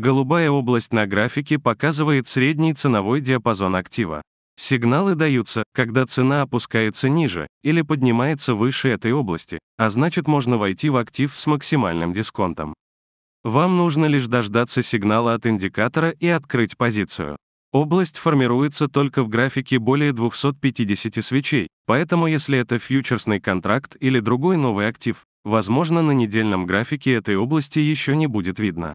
Голубая область на графике показывает средний ценовой диапазон актива. Сигналы даются, когда цена опускается ниже или поднимается выше этой области, а значит можно войти в актив с максимальным дисконтом. Вам нужно лишь дождаться сигнала от индикатора и открыть позицию. Область формируется только в графике более 250 свечей, поэтому если это фьючерсный контракт или другой новый актив, возможно на недельном графике этой области еще не будет видно.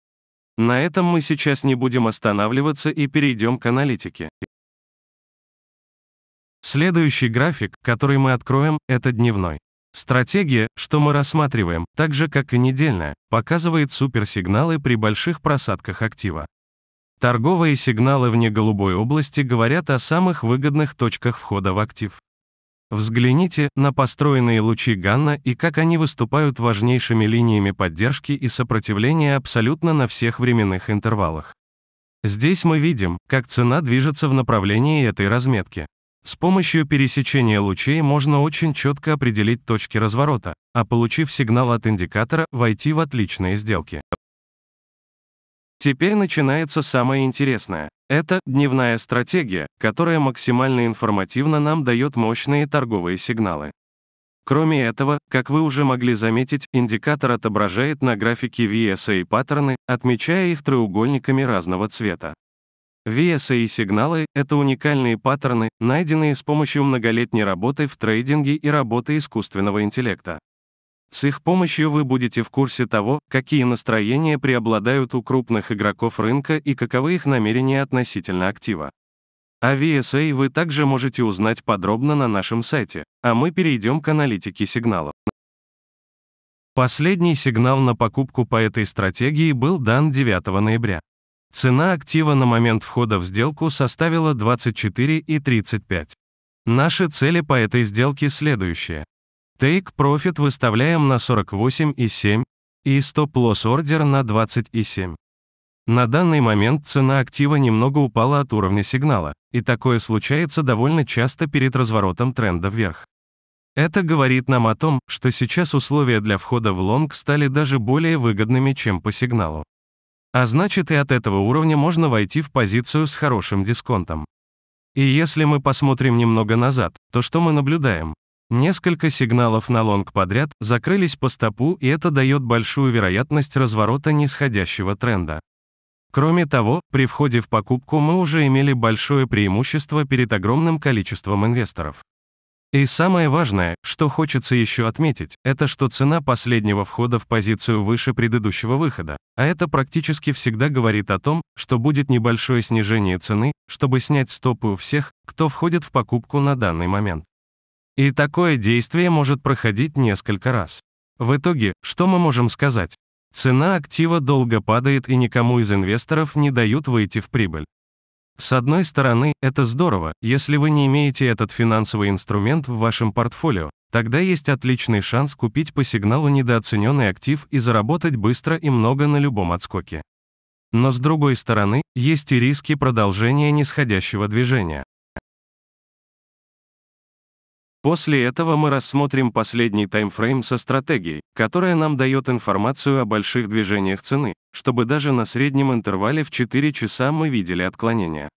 На этом мы сейчас не будем останавливаться и перейдем к аналитике. Следующий график, который мы откроем, это дневной. Стратегия, что мы рассматриваем, так же как и недельная, показывает суперсигналы при больших просадках актива. Торговые сигналы вне голубой области говорят о самых выгодных точках входа в актив. Взгляните на построенные лучи Ганна и как они выступают важнейшими линиями поддержки и сопротивления абсолютно на всех временных интервалах. Здесь мы видим, как цена движется в направлении этой разметки. С помощью пересечения лучей можно очень четко определить точки разворота, а получив сигнал от индикатора, войти в отличные сделки. Теперь начинается самое интересное. Это дневная стратегия, которая максимально информативно нам дает мощные торговые сигналы. Кроме этого, как вы уже могли заметить, индикатор отображает на графике VSA паттерны, отмечая их треугольниками разного цвета. VSA и сигналы — это уникальные паттерны, найденные с помощью многолетней работы в трейдинге и работы искусственного интеллекта. С их помощью вы будете в курсе того, какие настроения преобладают у крупных игроков рынка и каковы их намерения относительно актива. О VSA вы также можете узнать подробно на нашем сайте, а мы перейдем к аналитике сигналов. Последний сигнал на покупку по этой стратегии был дан 9 ноября. Цена актива на момент входа в сделку составила 24,35. Наши цели по этой сделке следующие. Take Profit выставляем на 48,7 и Stop Loss Order на 20,7. На данный момент цена актива немного упала от уровня сигнала, и такое случается довольно часто перед разворотом тренда вверх. Это говорит нам о том, что сейчас условия для входа в лонг стали даже более выгодными, чем по сигналу. А значит и от этого уровня можно войти в позицию с хорошим дисконтом. И если мы посмотрим немного назад, то что мы наблюдаем? Несколько сигналов на лонг подряд закрылись по стопу, и это дает большую вероятность разворота нисходящего тренда. Кроме того, при входе в покупку мы уже имели большое преимущество перед огромным количеством инвесторов. И самое важное, что хочется еще отметить, это что цена последнего входа в позицию выше предыдущего выхода, а это практически всегда говорит о том, что будет небольшое снижение цены, чтобы снять стопы у всех, кто входит в покупку на данный момент. И такое действие может проходить несколько раз. В итоге, что мы можем сказать? Цена актива долго падает и никому из инвесторов не дают выйти в прибыль. С одной стороны, это здорово, если вы не имеете этот финансовый инструмент в вашем портфолио, тогда есть отличный шанс купить по сигналу недооцененный актив и заработать быстро и много на любом отскоке. Но с другой стороны, есть и риски продолжения нисходящего движения. После этого мы рассмотрим последний таймфрейм со стратегией, которая нам дает информацию о больших движениях цены, чтобы даже на среднем интервале в 4 часа мы видели отклонения.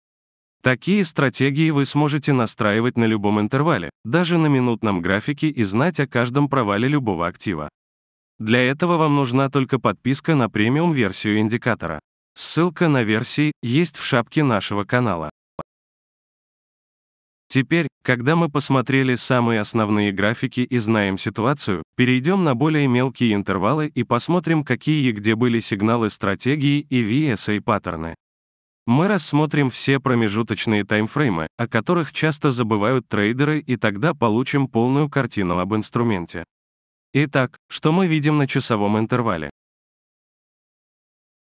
Такие стратегии вы сможете настраивать на любом интервале, даже на минутном графике и знать о каждом провале любого актива. Для этого вам нужна только подписка на премиум-версию индикатора. Ссылка на версии есть в шапке нашего канала. Теперь, когда мы посмотрели самые основные графики и знаем ситуацию, перейдем на более мелкие интервалы и посмотрим, какие и где были сигналы стратегии и VSA-паттерны. Мы рассмотрим все промежуточные таймфреймы, о которых часто забывают трейдеры, и тогда получим полную картину об инструменте. Итак, что мы видим на часовом интервале?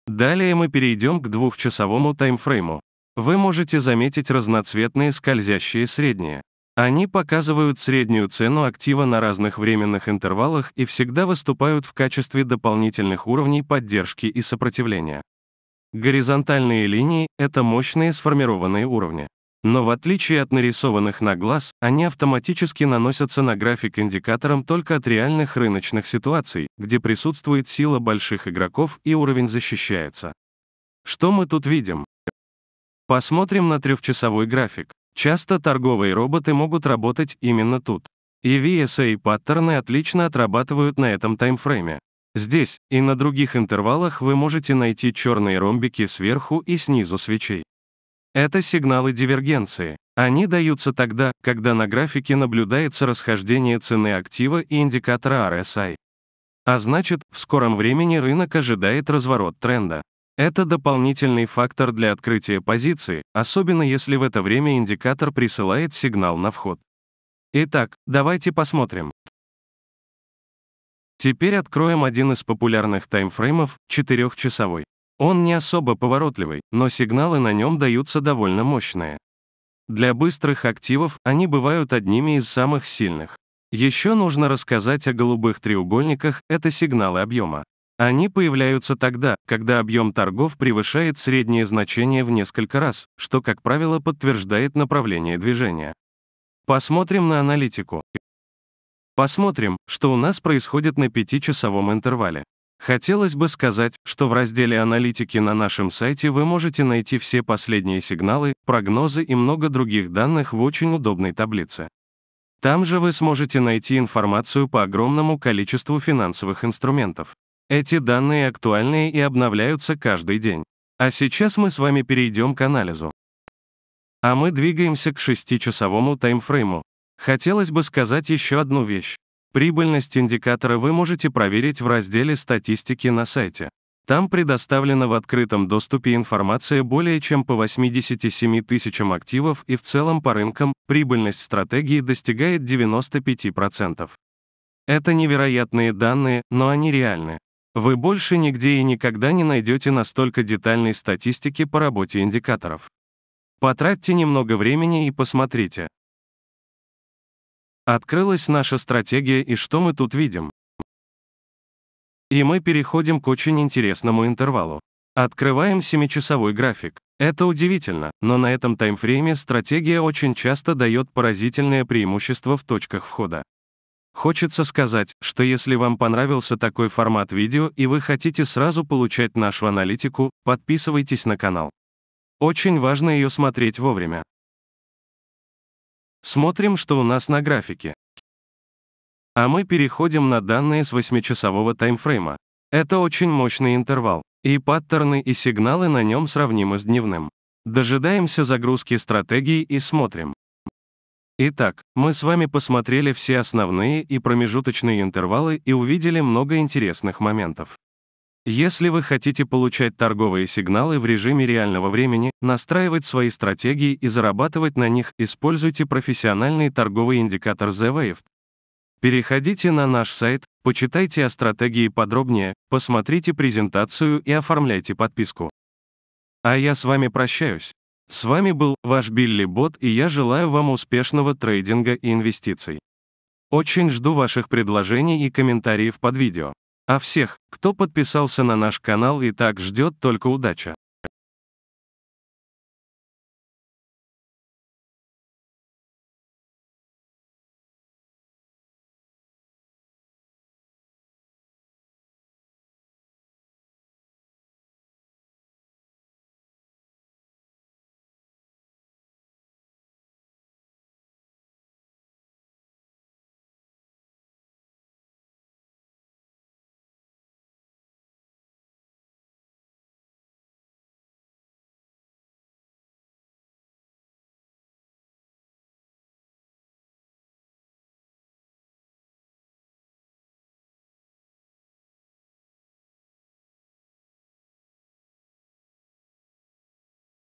Далее мы перейдем к двухчасовому таймфрейму, вы можете заметить разноцветные скользящие средние. Они показывают среднюю цену актива на разных временных интервалах и всегда выступают в качестве дополнительных уровней поддержки и сопротивления. Горизонтальные линии — это мощные сформированные уровни. Но в отличие от нарисованных на глаз, они автоматически наносятся на график индикатором только от реальных рыночных ситуаций, где присутствует сила больших игроков и уровень защищается. Что мы тут видим? Посмотрим на трехчасовой график. Часто торговые роботы могут работать именно тут. EVSA паттерны отлично отрабатывают на этом таймфрейме. Здесь и на других интервалах вы можете найти черные ромбики сверху и снизу свечей. Это сигналы дивергенции. Они даются тогда, когда на графике наблюдается расхождение цены актива и индикатора RSI. А значит, в скором времени рынок ожидает разворот тренда. Это дополнительный фактор для открытия позиции, особенно если в это время индикатор присылает сигнал на вход. Итак, давайте посмотрим. Теперь откроем один из популярных таймфреймов, 4-часовой. Он не особо поворотливый, но сигналы на нем даются довольно мощные. Для быстрых активов они бывают одними из самых сильных. Еще нужно рассказать о голубых треугольниках, это сигналы объема. Они появляются тогда, когда объем торгов превышает среднее значение в несколько раз, что, как правило, подтверждает направление движения. Посмотрим на аналитику. Посмотрим, что у нас происходит на пятичасовом интервале. Хотелось бы сказать, что в разделе аналитики на нашем сайте вы можете найти все последние сигналы, прогнозы и много других данных в очень удобной таблице. Там же вы сможете найти информацию по огромному количеству финансовых инструментов. Эти данные актуальны и обновляются каждый день. А сейчас мы с вами перейдем к анализу. А мы двигаемся к шестичасовому таймфрейму. Хотелось бы сказать еще одну вещь. Прибыльность индикатора вы можете проверить в разделе «Статистики» на сайте. Там предоставлена в открытом доступе информация более чем по 87 тысячам активов и в целом по рынкам прибыльность стратегии достигает 95%. Это невероятные данные, но они реальны. Вы больше нигде и никогда не найдете настолько детальной статистики по работе индикаторов. Потратьте немного времени и посмотрите. Открылась наша стратегия и что мы тут видим? И мы переходим к очень интересному интервалу. Открываем 7-часовой график. Это удивительно, но на этом таймфрейме стратегия очень часто дает поразительное преимущество в точках входа. Хочется сказать, что если вам понравился такой формат видео и вы хотите сразу получать нашу аналитику, подписывайтесь на канал. Очень важно ее смотреть вовремя. Смотрим, что у нас на графике. А мы переходим на данные с 8-часового таймфрейма. Это очень мощный интервал, и паттерны и сигналы на нем сравнимы с дневным. Дожидаемся загрузки стратегии и смотрим. Итак, мы с вами посмотрели все основные и промежуточные интервалы и увидели много интересных моментов. Если вы хотите получать торговые сигналы в режиме реального времени, настраивать свои стратегии и зарабатывать на них, используйте профессиональный торговый индикатор The Wave. Переходите на наш сайт, почитайте о стратегии подробнее, посмотрите презентацию и оформляйте подписку. А я с вами прощаюсь. С вами был ваш Билли Бот и я желаю вам успешного трейдинга и инвестиций. Очень жду ваших предложений и комментариев под видео. А всех, кто подписался на наш канал и так ждет только удача.